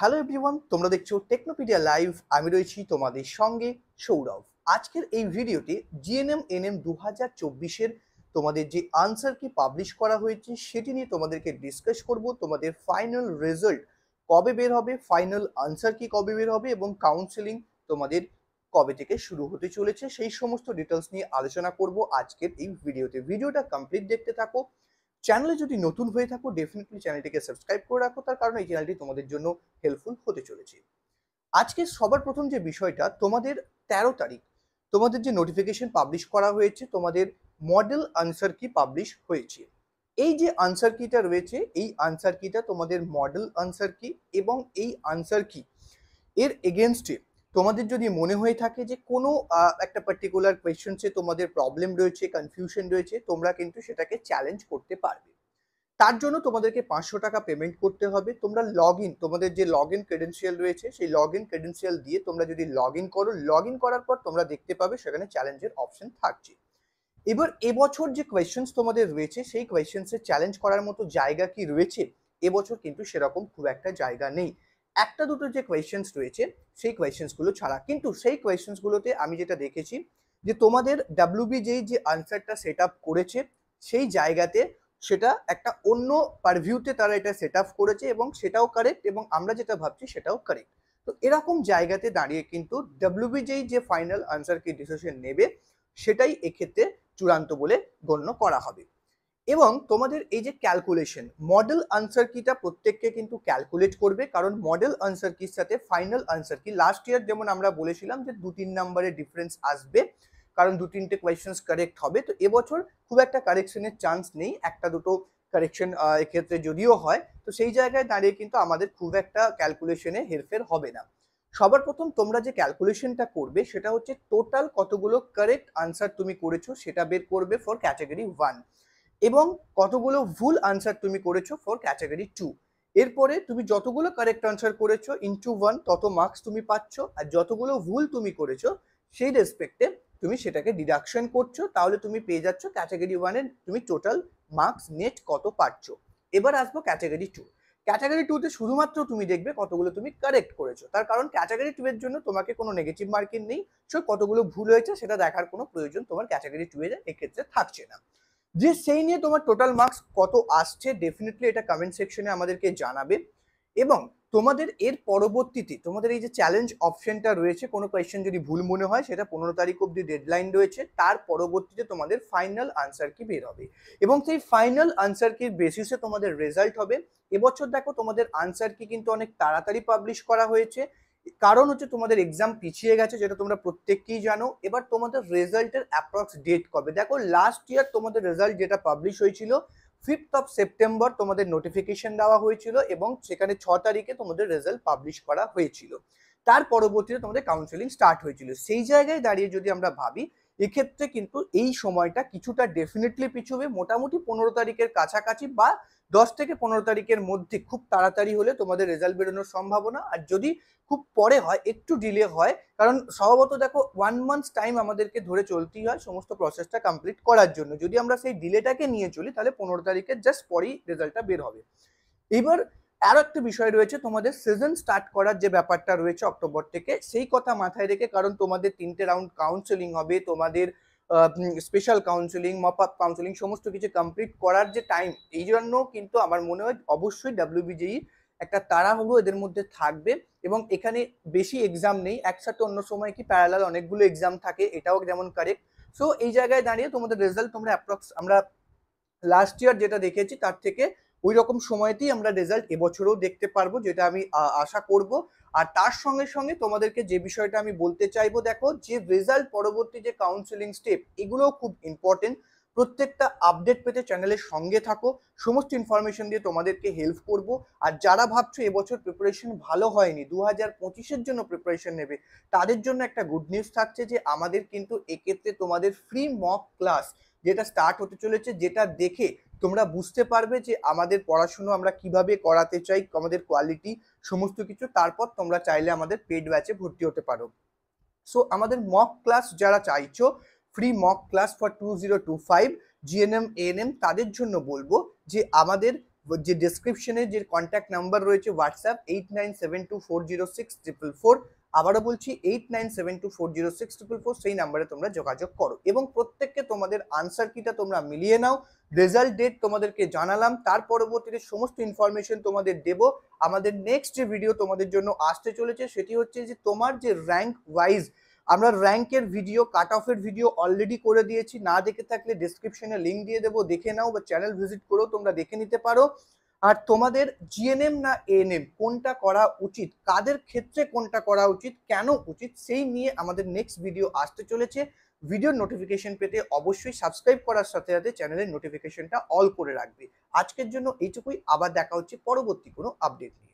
hello everyone তোমরা দেখছো Technopedia live আমি রয়েছি তোমাদের সঙ্গে সৌরভ আজকের এই ভিডিওতে জিএনএম এনএম দু হাজার চব্বিশের তোমাদের যে আনসার কি পাবলিশ করা হয়েছে সেটি নিয়ে তোমাদেরকে ডিসকাস করব তোমাদের ফাইনাল রেজাল্ট কবে বের হবে ফাইনাল আনসার কি কবে বের হবে এবং কাউন্সেলিং তোমাদের কবে থেকে শুরু হতে চলেছে সেই সমস্ত ডিটেলস নিয়ে আলোচনা করব আজকের এই ভিডিওতে ভিডিওটা কমপ্লিট দেখতে থাকো চ্যানেলে যদি নতুন হয়ে থাকো ডেফিনেটলি চ্যানেলটিকে সাবস্ক্রাইব করে রাখো তার কারণ এই চ্যানেলটি তোমাদের জন্য হেল্পফুল হতে চলেছে আজকে সবার প্রথম যে বিষয়টা তোমাদের তেরো তারিখ তোমাদের যে নোটিফিকেশন পাবলিশ করা হয়েছে তোমাদের মডেল আনসার কি পাবলিশ হয়েছে এই যে আনসার কিটা রয়েছে এই আনসার কিটা তোমাদের মডেল আনসার কি এবং এই আনসার কি এর এগেনস্টে তোমাদের যদি মনে হয়ে থাকে যে কোনো একটা পার্টিকুলার কোয়েশনসে তোমাদের প্রবলেম রয়েছে কনফিউশন রয়েছে তোমরা কিন্তু সেটাকে চ্যালেঞ্জ করতে পারবে তার জন্য তোমাদেরকে পাঁচশো টাকা পেমেন্ট করতে হবে তোমরা লগ ইন তোমাদের যে লগ ইন ক্রেডেন্সিয়াল রয়েছে সেই লগ ইন ক্রেডেন্সিয়াল দিয়ে তোমরা যদি লগ ইন করো লগ ইন করার পর তোমরা দেখতে পাবে সেখানে চ্যালেঞ্জের অপশন থাকছে এবার এবছর যে কোয়েশ্চেন্স তোমাদের রয়েছে সেই কোয়েশ্চেন্সে চ্যালেঞ্জ করার মতো জায়গা কি রয়েছে এবছর কিন্তু সেরকম খুব একটা জায়গা নেই একটা দুটো যে কোয়েশ্চেন্স রয়েছে সেই কোয়েশ্চেন্সগুলো ছাড়া কিন্তু সেই কোয়েশ্চেন্সগুলোতে আমি যেটা দেখেছি যে তোমাদের বিজেই যে আনসারটা সেট আপ করেছে সেই জায়গাতে সেটা একটা অন্য পারভিউতে তারা এটা সেট করেছে এবং সেটাও কারেক্ট এবং আমরা যেটা ভাবছি সেটাও কারেক্ট তো এরকম জায়গাতে দাঁড়িয়ে কিন্তু বিজেই যে ফাইনাল আনসার কি ডিসিশন নেবে সেটাই এক্ষেত্রে চূড়ান্ত বলে গণ্য করা হবে এবং তোমাদের এই যে ক্যালকুলেশন মডেল আনসার কিটা প্রত্যেককে কিন্তু ক্যালকুলেট করবে কারণ মডেল আনসার কির সাথে final answer key last year যেমন আমরা বলেছিলাম যে দু তিন নাম্বারের ডিফারেন্স আসবে কারণ দু তিনটে কোয়েশ্চেন্স কারেক্ট হবে তো এবছর খুব একটা কারেকশনের চান্স নেই একটা দুটো কারেকশন এক্ষেত্রে যদিও হয় তো সেই জায়গায় দাঁড়িয়ে কিন্তু আমাদের খুব একটা ক্যালকুলেশনে হেরফের হবে না সবার প্রথম তোমরা যে ক্যালকুলেশনটা করবে সেটা হচ্ছে টোটাল কতগুলো কারেক্ট আনসার তুমি করেছো সেটা বের করবে ফর ক্যাটাগরি ওয়ান এবং কতগুলো ভুল আনসার তুমি করেছো ফর ক্যাটাগরি টু এরপরে তুমি যতগুলো কারেক্ট আনসার করেছো ইনটু ওয়ান তত মার্কস তুমি পাচ্ছ আর যতগুলো ভুল তুমি করেছো সেই রেসপেক্টে তুমি সেটাকে ডিডাকশন করছো তাহলে তুমি পেয়ে যাচ্ছ ক্যাটাগরি ওয়ানের তুমি টোটাল মার্কস নেট কত পাচ্ছ এবার আসবো ক্যাটাগরি টু ক্যাটাগরি টুতে শুধুমাত্র তুমি দেখবে কতগুলো তুমি কারেক্ট করেছো তার কারণ ক্যাটাগরি টু এর জন্য তোমাকে কোনো নেগেটিভ মার্কিং নেই সো কতগুলো ভুল হয়েছে সেটা দেখার কোনো প্রয়োজন তোমার ক্যাটাগরি টু এর এক্ষেত্রে থাকছে না যে সেই নিয়ে তোমার টোটাল মার্কস কত আসছে ডেফিনেটলি এটা কমেন্ট সেকশনে আমাদেরকে জানাবে এবং তোমাদের এর পরবর্তীতে তোমাদের এই যে চ্যালেঞ্জ অপশনটা রয়েছে কোনো কোয়েশ্চেন যদি ভুল মনে হয় সেটা পনেরো তারিখ অবধি ডেডলাইন রয়েছে তার পরবর্তীতে তোমাদের ফাইনাল আনসার কি বের হবে এবং সেই ফাইনাল আনসার কির বেসিসে তোমাদের রেজাল্ট হবে এবছর দেখো তোমাদের আনসার কি কিন্তু অনেক তাড়াতাড়ি পাবলিশ করা হয়েছে কারণ হচ্ছে তোমাদের এক্সাম পিছিয়ে গেছে যেটা তোমরা প্রত্যেককেই জানো এবার তোমাদের রেজাল্টের অ্যাপ্রক্স ডেট কবে দেখো লাস্ট ইয়ার তোমাদের রেজাল্ট যেটা পাবলিশ হয়েছিল ফিফথ অফ সেপ্টেম্বর তোমাদের নোটিফিকেশন দেওয়া হয়েছিল এবং সেখানে ছ তারিখে তোমাদের রেজাল্ট পাবলিশ করা হয়েছিল তার পরবর্তীতে তোমাদের কাউন্সেলিং স্টার্ট হয়েছিল সেই জায়গায় দাঁড়িয়ে যদি আমরা ভাবি এক্ষেত্রে কিন্তু এই সময়টা কিছুটা ডেফিনেটলি পিছবে মোটামুটি পনেরো তারিখের কাছাকাছি বা দশ থেকে পনেরো তারিখের মধ্যে খুব তাড়াতাড়ি হলে তোমাদের রেজাল্ট বেরোনোর সম্ভাবনা আর যদি খুব পরে হয় একটু ডিলে হয় কারণ স্বভাবত দেখো ওয়ান মান্থ টাইম আমাদেরকে ধরে চলতেই হয় সমস্ত প্রসেসটা কমপ্লিট করার জন্য যদি আমরা সেই ডিলেটাকে নিয়ে চলি তাহলে পনেরো তারিখের জাস্ট পরেই রেজাল্টটা বের হবে এবার আরও একটা বিষয় রয়েছে তোমাদের সিজন স্টার্ট করার যে ব্যাপারটা রয়েছে অক্টোবর থেকে সেই কথা মাথায় রেখে কারণ তোমাদের তিনটে রাউন্ড কাউন্সেলিং হবে তোমাদের special counselling mop up counselling সমস্ত কিছু কমপ্লিট করার যে টাইম এই জন্য কিন্তু আমার মনে হয় অবশ্যই ডাব্লিউবিজেই e একটা তাড়াহুড়ো এদের মধ্যে থাকবে এবং এখানে বেশি এক্সাম নেই একসাথে অন্য সময় কি প্যারালাল অনেকগুলো এক্সাম থাকে এটাও যেমন কারেক্ট সো এই জায়গায় দাঁড়িয়ে তোমাদের রেজাল্ট তোমরা অ্যাপ্রক্স আমরা লাস্ট ইয়ার যেটা দেখেছি তার থেকে ওই রকম সময়তেই আমরা রেজাল্ট এবছরও দেখতে পারবো যেটা আমি আশা করব আর তার সঙ্গে সঙ্গে তোমাদেরকে যে বিষয়টা আমি বলতে চাইবো দেখো যে রেজাল্ট পরবর্তী যে কাউন্সিলিং স্টেপ এগুলোও খুব ইম্পর্টেন্ট প্রত্যেকটা আপডেট পেতে চ্যানেলের সঙ্গে থাকো সমস্ত ইনফরমেশন দিয়ে তোমাদেরকে হেল্প করব আর যারা ভাবছো এবছর প্রিপারেশন ভালো হয়নি দু হাজার পঁচিশের জন্য প্রিপারেশন নেবে তাদের জন্য একটা গুড নিউজ থাকছে যে আমাদের কিন্তু এক্ষেত্রে তোমাদের ফ্রি মক ক্লাস যেটা স্টার্ট হতে চলেছে যেটা দেখে তোমরা বুঝতে পারবে যে আমাদের পড়াশুনো আমরা কিভাবে করাতে চাই আমাদের কোয়ালিটি সমস্ত কিছু তারপর তোমরা চাইলে আমাদের পেড ব্যাচে ভর্তি হতে পারো সো আমাদের মক ক্লাস যারা চাইছো free mock class for two zero two five GNM ANM তাদের জন্য বলবো যে আমাদের যে ডিসক্রিপশনে যে কন্ট্যাক্ট নাম্বার রয়েছে WhatsApp eight nine seven two four zero six triple four আবারও বলছি eight nine seven two four zero six triple four সেই নাম্বারে তোমরা যোগাযোগ করো এবং প্রত্যেককে তোমাদের আনসার কিটা তোমরা মিলিয়ে নাও রেজাল্ট ডেট তোমাদেরকে জানালাম তার পরবর্তীতে সমস্ত ইনফরমেশন তোমাদের দেব আমাদের নেক্সট যে ভিডিও তোমাদের জন্য আসতে চলেছে সেটি হচ্ছে যে তোমার যে র্যাঙ্ক ওয়াইজ আমরা র্যাঙ্কের ভিডিও কাট অফের ভিডিও অলরেডি করে দিয়েছি না দেখে থাকলে ডিসক্রিপশনে লিঙ্ক দিয়ে দেবো দেখে নাও বা চ্যানেল ভিজিট করেও তোমরা দেখে নিতে পারো আর তোমাদের জিএনএম না এএনএম কোনটা করা উচিত কাদের ক্ষেত্রে কোনটা করা উচিত কেন উচিত সেই নিয়ে আমাদের নেক্সট ভিডিও আসতে চলেছে ভিডিওর নোটিফিকেশন পেতে অবশ্যই সাবস্ক্রাইব করার সাথে সাথে চ্যানেলের নোটিফিকেশনটা অল করে রাখবে আজকের জন্য এইটুকুই আবার দেখা হচ্ছে পরবর্তী কোনো আপডেট নিয়ে